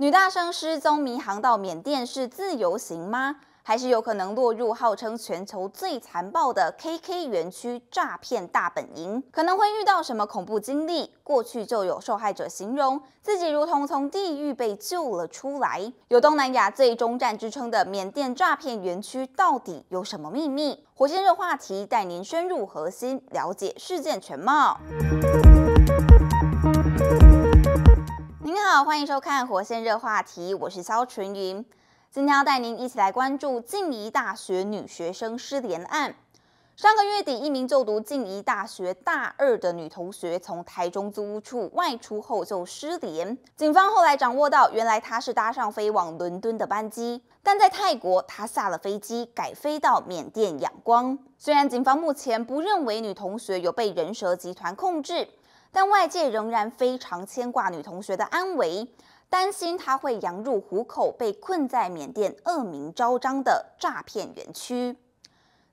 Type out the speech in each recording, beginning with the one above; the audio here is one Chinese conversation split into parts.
女大学生失踪迷航到缅甸是自由行吗？还是有可能落入号称全球最残暴的 KK 园区诈骗大本营？可能会遇到什么恐怖经历？过去就有受害者形容自己如同从地狱被救了出来。有东南亚最终站之称的缅甸诈骗园区到底有什么秘密？火箭热话题带您深入核心，了解事件全貌。好，欢迎收看《火线热话题》，我是肖纯云。今天要带您一起来关注静宜大学女学生失联案。上个月底，一名就读静宜大学大二的女同学，从台中租屋处外出后就失联。警方后来掌握到，原来她是搭上飞往伦敦的班机，但在泰国她下了飞机，改飞到缅甸仰光。虽然警方目前不认为女同学有被人蛇集团控制。但外界仍然非常牵挂女同学的安危，担心她会羊入虎口，被困在缅甸恶名昭彰的诈骗园区。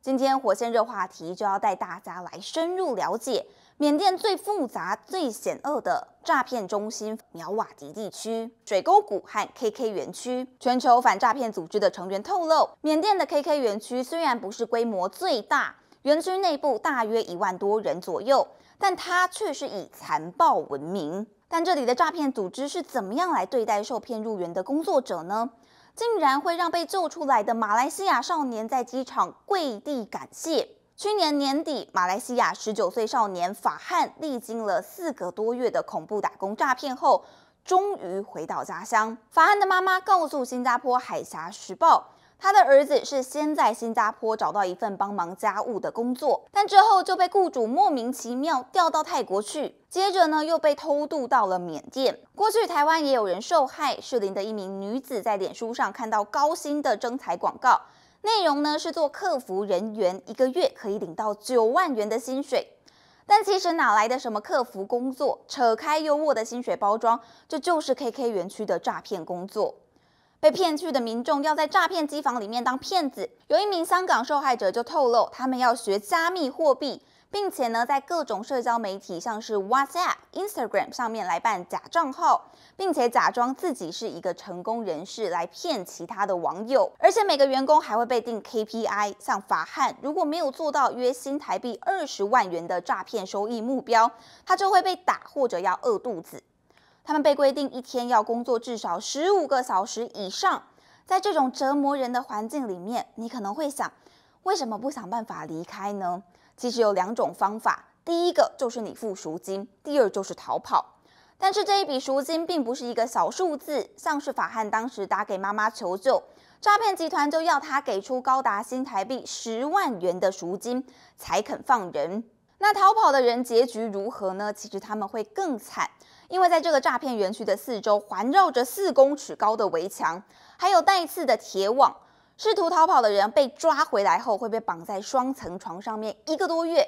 今天火线热话题就要带大家来深入了解缅甸最复杂、最险恶的诈骗中心——苗瓦迪地区水沟谷和 KK 园区。全球反诈骗组织的成员透露，缅甸的 KK 园区虽然不是规模最大。园区内部大约一万多人左右，但它却是以残暴闻名。但这里的诈骗组织是怎么样来对待受骗入园的工作者呢？竟然会让被救出来的马来西亚少年在机场跪地感谢。去年年底，马来西亚十九岁少年法汉历经了四个多月的恐怖打工诈骗后，终于回到家乡。法汉的妈妈告诉《新加坡海峡时报》。他的儿子是先在新加坡找到一份帮忙家务的工作，但之后就被雇主莫名其妙调到泰国去，接着呢又被偷渡到了缅甸。过去台湾也有人受害，士林的一名女子在脸书上看到高薪的征才广告，内容呢是做客服人员，一个月可以领到九万元的薪水，但其实哪来的什么客服工作？扯开优渥的薪水包装，这就是 KK 园区的诈骗工作。被骗去的民众要在诈骗机房里面当骗子。有一名香港受害者就透露，他们要学加密货币，并且呢在各种社交媒体，像是 WhatsApp、Instagram 上面来办假账号，并且假装自己是一个成功人士来骗其他的网友。而且每个员工还会被定 KPI，像法汉，如果没有做到约新台币二十万元的诈骗收益目标，他就会被打或者要饿肚子。他们被规定一天要工作至少十五个小时以上，在这种折磨人的环境里面，你可能会想，为什么不想办法离开呢？其实有两种方法，第一个就是你付赎金，第二就是逃跑。但是这一笔赎金并不是一个小数字，像是法汉当时打给妈妈求救，诈骗集团就要他给出高达新台币十万元的赎金才肯放人。那逃跑的人结局如何呢？其实他们会更惨，因为在这个诈骗园区的四周环绕着四公尺高的围墙，还有带刺的铁网。试图逃跑的人被抓回来后，会被绑在双层床上面一个多月。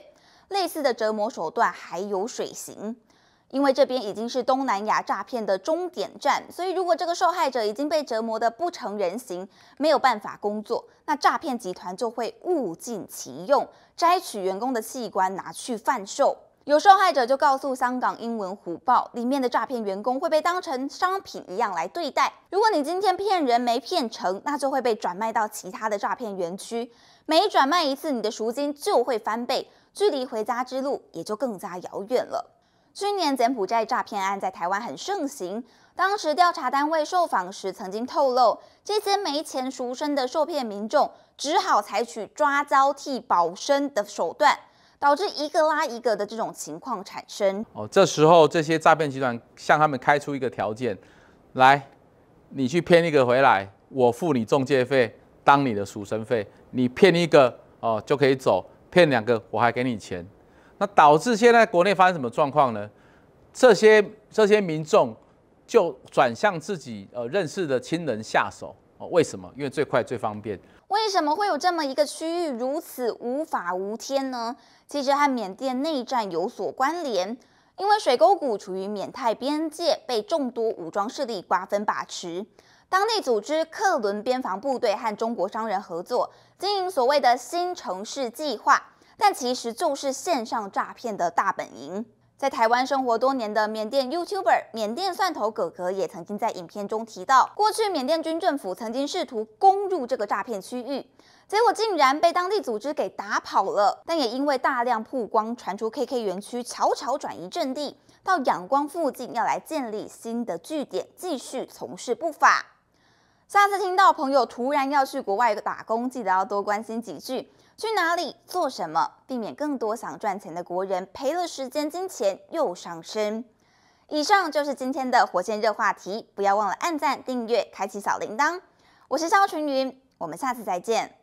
类似的折磨手段还有水刑。因为这边已经是东南亚诈骗的终点站，所以如果这个受害者已经被折磨得不成人形，没有办法工作，那诈骗集团就会物尽其用，摘取员工的器官拿去贩售。有受害者就告诉香港英文虎报，里面的诈骗员工会被当成商品一样来对待。如果你今天骗人没骗成，那就会被转卖到其他的诈骗园区，每转卖一次，你的赎金就会翻倍，距离回家之路也就更加遥远了。去年柬埔寨诈骗案在台湾很盛行，当时调查单位受访时曾经透露，这些没钱赎身的受骗民众只好采取抓交替保身的手段，导致一个拉一个的这种情况产生。哦，这时候这些诈骗集团向他们开出一个条件，来，你去骗一个回来，我付你中介费当你的赎身费，你骗一个哦就可以走，骗两个我还给你钱。那导致现在国内发生什么状况呢？这些这些民众就转向自己呃认识的亲人下手哦。为什么？因为最快最方便。为什么会有这么一个区域如此无法无天呢？其实和缅甸内战有所关联。因为水沟谷处于缅泰边界，被众多武装势力瓜分把持。当地组织克伦边防部队和中国商人合作，经营所谓的新城市计划。但其实就是线上诈骗的大本营。在台湾生活多年的缅甸 YouTuber 缅甸蒜头哥哥也曾经在影片中提到，过去缅甸军政府曾经试图攻入这个诈骗区域，结果竟然被当地组织给打跑了。但也因为大量曝光，传出 KK 园区悄悄转移阵地，到仰光附近要来建立新的据点，继续从事不法。下次听到朋友突然要去国外打工，记得要多关心几句，去哪里做什么，避免更多想赚钱的国人赔了时间、金钱又伤身。以上就是今天的火箭热话题，不要忘了按赞、订阅、开启小铃铛。我是肖群云，我们下次再见。